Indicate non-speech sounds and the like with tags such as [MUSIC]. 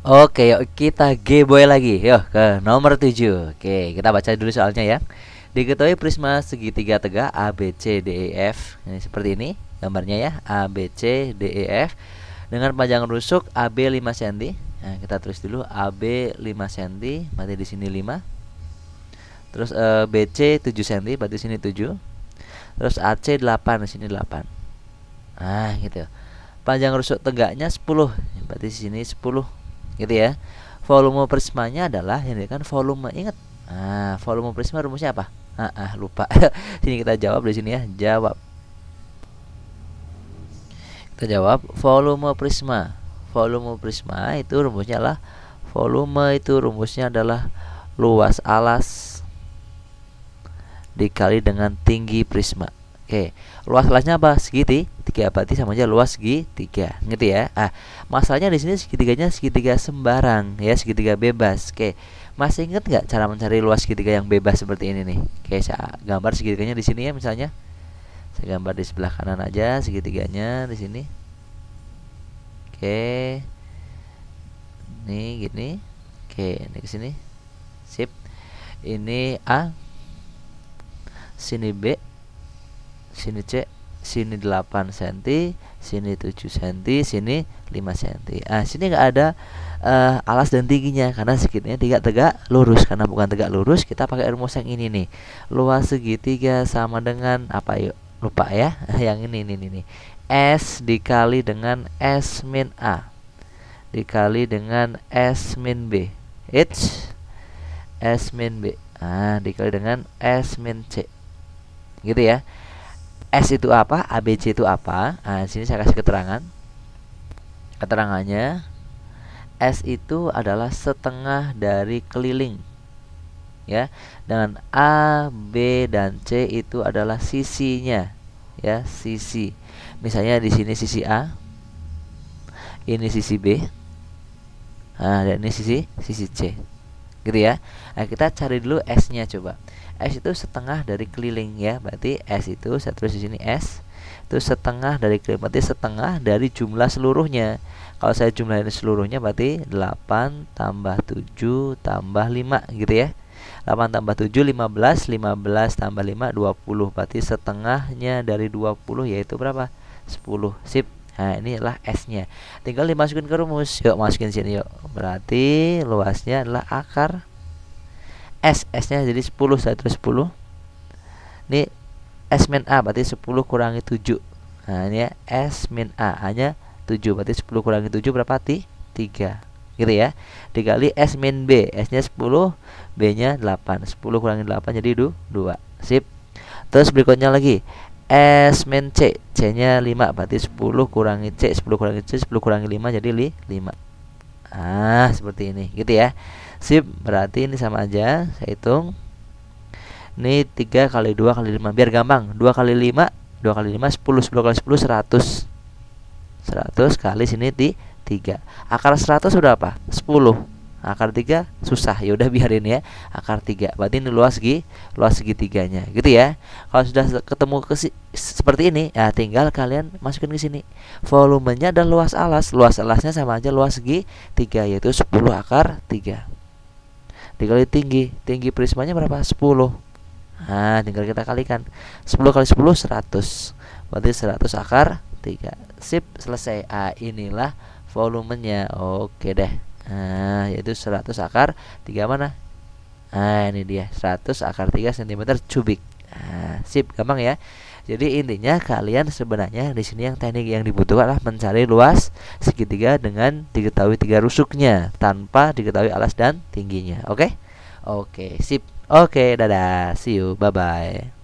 Oke, yuk kita G-boy lagi. Yuk ke nomor 7. Oke, kita baca dulu soalnya ya. Diketahui prisma segitiga tegak ABCDEF. Ini seperti ini gambarnya ya, ABCDEF dengan panjang rusuk AB 5 cm. Nah, kita tulis dulu AB 5 cm, berarti di sini 5. Terus e, BC 7 cm, berarti di sini 7. Terus AC 8, di sini 8. Nah, gitu. Panjang rusuk tegaknya 10, berarti di sini 10 gitu ya volume prismanya adalah ini kan volume ingat nah, volume prisma rumusnya apa ah, ah lupa [LAUGHS] sini kita jawab di sini ya jawab kita jawab volume prisma volume prisma itu rumusnya lah volume itu rumusnya adalah luas alas dikali dengan tinggi prisma Oke, luas kelasnya apa? Segiti tiga berarti sama aja luas segitiga, ngerti ya. Ah, masalahnya di sini segitiganya segitiga sembarang ya, segitiga bebas. Oke, masih inget nggak cara mencari luas segitiga yang bebas seperti ini nih? Oke, saya gambar segitiganya di sini ya misalnya. Saya gambar di sebelah kanan aja segitiganya di sini. Oke, ini gini. Oke, ini ke sini. Sip. Ini A, sini B, sini cek sini 8 cm sini 7 cm sini 5 cm ah sini nggak ada uh, alas dan tingginya karena segitnya tidak tegak lurus karena bukan tegak lurus kita pakai rumus yang ini nih luas segitiga sama dengan apa yuk lupa ya [LAUGHS] yang ini ini ini s dikali dengan s min a dikali dengan s min b it's s min b ah dikali dengan s min c gitu ya S itu apa, ABC itu apa. Nah, sini saya kasih keterangan. Keterangannya S itu adalah setengah dari keliling. Ya, dengan A, B dan C itu adalah sisinya. Ya, sisi. Misalnya di sini sisi A, ini sisi B. Nah, dan ini sisi sisi C gitu ya nah, kita cari dulu s nya coba s itu setengah dari keliling ya berarti s itu saya tulis di sini s itu setengah dari keliling berarti setengah dari jumlah seluruhnya kalau saya jumlahin seluruhnya berarti 8 tambah 7 tambah 5 gitu ya 8 tambah 7 15 15 tambah 5 20 berarti setengahnya dari 20 yaitu berapa 10 sip Nah inilah S nya Tinggal dimasukin ke rumus Yuk masukin sini yuk berarti luasnya adalah akar S S nya jadi 10 tulis 10 ini S min A berarti 10 kurangi 7 nah ini ya S min A hanya 7 berarti 10 kurangi 7 berapa ti? 3 gitu ya dikali S min B S nya 10 B nya 8 10 kurangi 8 jadi 2 sip terus berikutnya lagi S min C C nya 5 berarti 10 kurangi C 10 kurangi C 10 kurangi 5 jadi 5 ah seperti ini gitu ya sip berarti ini sama aja saya hitung ini 3 kali 2 kali 5 biar gampang 2 kali 5 2 kali 5 10 10 kali 10 100 100 kali sini di 3 akar 100 sudah apa? 10 akar tiga susah ya udah biarin ya akar tiga berarti ini luas segi luas segitiganya gitu ya kalau sudah ketemu ke seperti ini ya tinggal kalian masukin ke sini volumenya dan luas alas luas alasnya sama aja luas segi tiga yaitu 10 akar tiga dikali tinggi tinggi prismanya berapa 10 nah tinggal kita kalikan 10 kali 10 100 berarti 100 akar tiga sip selesai ah inilah volumenya oke deh nah, yaitu 100 akar 3 mana nah ini dia 100 akar 3 cm kubik nah, sip gampang ya jadi intinya kalian sebenarnya di sini yang teknik yang dibutuhkan adalah mencari luas segitiga dengan diketahui tiga rusuknya tanpa diketahui alas dan tingginya. Oke? Okay? Oke, okay, sip. Oke, okay, dadah. See you. Bye bye.